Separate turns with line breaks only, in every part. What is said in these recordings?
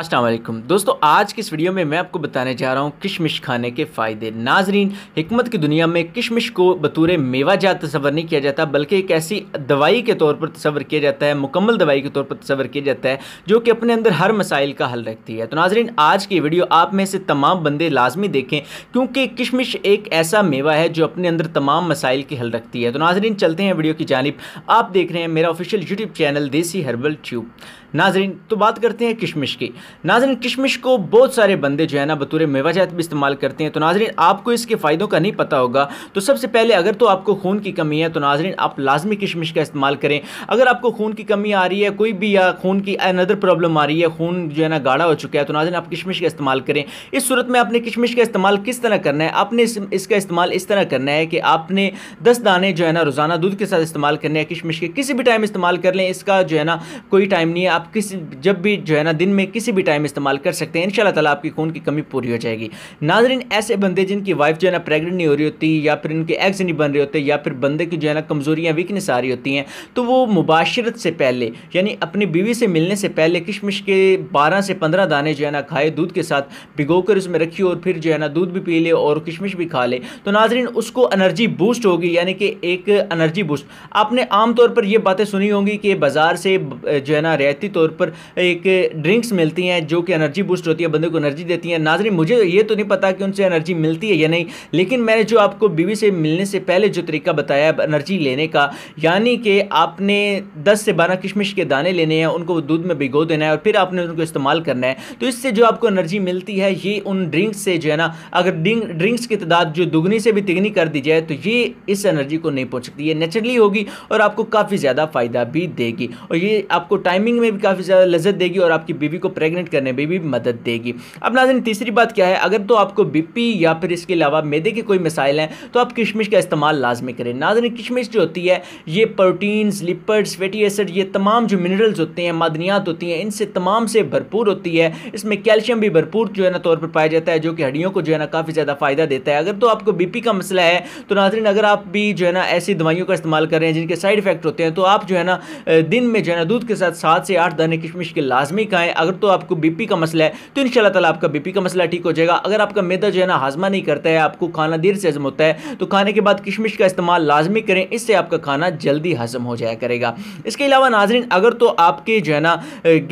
असलम दोस्तों आज की इस वीडियो में मैं आपको बताने जा रहा हूँ किशमिश खाने के फ़ायदे नाजरीन हमत की दुनिया में किशमिश को बतूर मेवा जात तस्वर नहीं किया जाता बल्कि एक ऐसी दवाई के तौर पर तस्वर किया जाता है मुकम्मल दवाई के तौर पर तस्वर किया जाता है जो कि अपने अंदर हर मसाइल का हल रखती है तो नाजरीन आज की वीडियो आप में से तमाम बंदे लाजमी देखें क्योंकि किशमिश एक ऐसा मेवा है जो अपने अंदर तमाम मसाइल की हल रखती है तो नाजरीन चलते हैं वीडियो की जानब आप देख रहे हैं मेरा official YouTube channel Desi herbal tube नाजरीन तो बात करते हैं किशमिश की नाजरीन किशमिश को बहुत सारे बंदे जो है ना बतूर मेवा जात भी इस्तेमाल करते हैं तो नाजरीन आपको इसके फ़ायदों का नहीं पता होगा तो सबसे पहले अगर तो आपको खून की कमी है तो नाजरीन आप लाजमी किशमिश का इस्तेमाल करें अगर आपको खून की कमी आ रही है कोई भी या खून की अनदर प्रॉब्लम आ रही है खून जो है ना गाढ़ा हो चुका है तो नाजरीन आप किशमिश का इस्तेमाल करें इस सूरत में आपने किशमिश का इस्तेमाल किस तरह करना है आपने इसका इस्तेमाल इस तरह करना है कि आपने दस दाने जो है ना रोज़ाना दूध के साथ इस्तेमाल करने हैं किशमिश के किसी भी टाइम इस्तेमाल कर लें इसका जो है ना कोई टाइम नहीं है आप किसी जब भी जो है ना दिन में किसी भी टाइम इस्तेमाल कर सकते हैं इन ताला आपकी खून की कमी पूरी हो जाएगी नाजरीन ऐसे बंदे जिनकी वाइफ जो है ना प्रेगनेंट नहीं हो रही होती या फिर इनके एग्स नहीं बन रहे होते या फिर बंदे की जो है ना कमज़ोरियाँ वीकनेस आ रही होती हैं तो वो मुबाशरत से पहले यानी अपनी बीवी से मिलने से पहले किशमिश के बारह से पंद्रह दाने जो है ना खाए दूध के साथ भिगो कर उसमें रखी और फिर जो है ना दूध भी पी ले और किशमिश भी खा ले तो नाजरीन उसको अनर्जी बूस्ट होगी यानी कि एक अनर्जी बूस्ट आपने आमतौर पर यह बातें सुनी होंगी कि बाज़ार से जो है ना रहती तौर पर एक ड्रिंक्स मिलती हैं जो कि एनर्जी बूस्ट होती है बंदे को एनर्जी देती हैं नाजरी मुझे ये तो नहीं पता कि उनसे एनर्जी मिलती है या नहीं लेकिन मैंने जो आपको बीवी से मिलने से पहले जो तरीका बताया एनर्जी लेने का यानी कि आपने दस से बारह किशमिश के दाने लेने हैं उनको दूध में भिगो देना है और फिर आपने उनको इस्तेमाल करना है तो इससे जो आपको एनर्जी मिलती है ये उन ड्रिंक्स से जो है ना अगर ड्रिंक्स की तादाद जो दुगनी से भी तिगनी कर दी जाए तो ये इस एनर्जी को नहीं पहुंच सकती है नेचुरली होगी और आपको काफ़ी ज़्यादा फ़ायदा भी देगी और ये आपको टाइमिंग में भी काफ़ी ज़्यादा लज्जत देगी और आपकी बीबी को प्रेगनेंट करने में भी मदद देगी अब नाजन तीसरी बात क्या है अगर तो आपको बीपी या फिर इसके अलावा मैदे के कोई मिसाइल हैं तो आप किशमिश का इस्तेमाल लाजमी करें नाजन किशमिश जो होती है ये प्रोटीन्स लिपड्स फैटी एसिड ये तमाम जो मिनरल्स होते हैं मादनियात होती हैं इनसे तमाम से भरपूर होती है इसमें कैल्शियम भी भरपूर जो है ना तौर पर पाया जाता है जो कि हड्डियों को जो है ना काफ़ी ज़्यादा फ़ायदा देता है अगर तो आपको बी का मसला है तो नाजरन अगर आप भी जो है ना ऐसी दवाइयों का इस्तेमाल कर रहे हैं जिनके साइड इफेक्ट होते हैं तो आप जो है ना दिन में जो है ना दूध के साथ सात से आठ आठ दाने किशमिश के लाजमी खाएं अगर तो आपको बीपी का मसला है तो इनशाला तला आपका बीपी का मसला ठीक हो जाएगा अगर आपका मैदा जो है ना हाजमा नहीं करता है आपको खाना देर से हजम होता है तो खाने के बाद किशमिश का इस्तेमाल लाजमी करें इससे आपका खाना जल्दी हजम हो जाया करेगा इसके अलावा नाजरीन अगर तो आपके जो है ना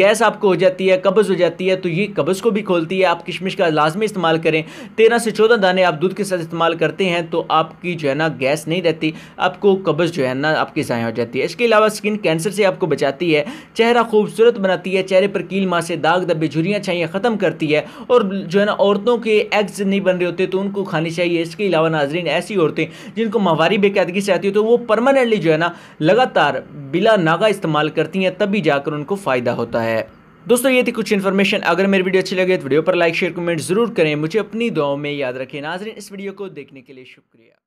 गैस आपको हो जाती है कब्ज़ हो जाती है तो ये कब्ज़ को भी खोलती है आप किशमिश का लाजमी इस्तेमाल करें तेरह से चौदह दाने आप दूध के साथ इस्तेमाल करते हैं तो आपकी जो है ना गैस नहीं रहती आपको कब्ज़ जो है ना आपकी ज़ाया हो जाती है इसके अलावा स्किन कैंसर से आपको बचाती है चेहरा खूब खूबसूरत बनाती है चेहरे पर कील माँ से दाग दबे झुरियाँ छाइयाँ ख़त्म करती है और जो है ना औरतों के एग्स नहीं बन रहे होते तो उनको खानी चाहिए इसके अलावा नाजरीन ऐसी औरतें जिनको माहवारी बेकैदगी से आती है तो वो परमानेंटली जो है ना लगातार बिला नागा इस्तेमाल करती हैं तभी जाकर उनको फ़ायदा होता है दोस्तों ये थी कुछ इन्फॉर्मेशन अगर मेरी वीडियो अच्छी लगे तो वीडियो पर लाइक शेयर कमेंट जरूर करें मुझे अपनी दुआओं में याद रखें नाजरीन इस वीडियो को देखने के लिए शुक्रिया